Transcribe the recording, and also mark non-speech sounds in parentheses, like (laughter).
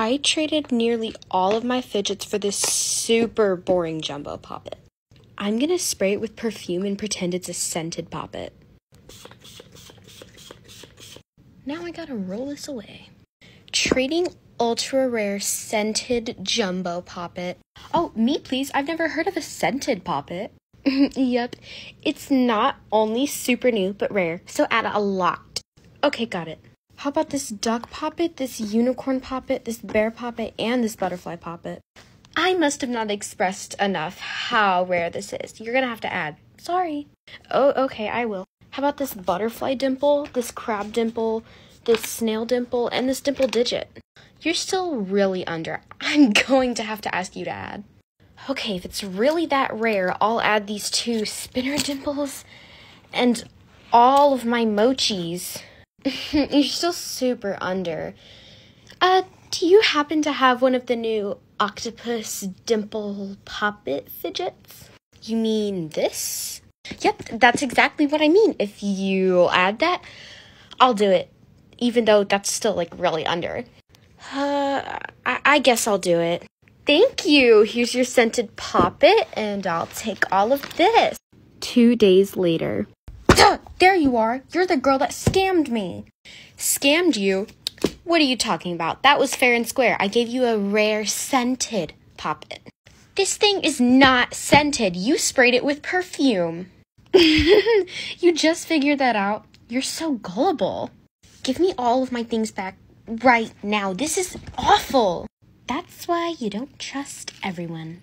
I traded nearly all of my fidgets for this super boring jumbo poppet. I'm gonna spray it with perfume and pretend it's a scented poppet. Now I gotta roll this away. Trading ultra rare scented jumbo poppet. Oh, me please, I've never heard of a scented poppet. (laughs) yep, it's not only super new but rare, so add a lot. Okay, got it. How about this duck poppet, this unicorn poppet, this bear poppet, and this butterfly poppet? I must have not expressed enough how rare this is. You're gonna have to add. Sorry. Oh, okay, I will. How about this butterfly dimple, this crab dimple, this snail dimple, and this dimple digit? You're still really under. I'm (laughs) going to have to ask you to add. Okay, if it's really that rare, I'll add these two spinner dimples and all of my mochis. (laughs) You're still super under. Uh, do you happen to have one of the new octopus dimple poppet fidgets? You mean this? Yep, that's exactly what I mean. If you add that, I'll do it, even though that's still like really under. Uh, I, I guess I'll do it. Thank you. Here's your scented poppet, and I'll take all of this. Two days later. There you are. You're the girl that scammed me. Scammed you? What are you talking about? That was fair and square. I gave you a rare scented pop This thing is not scented. You sprayed it with perfume. (laughs) you just figured that out. You're so gullible. Give me all of my things back right now. This is awful. That's why you don't trust everyone.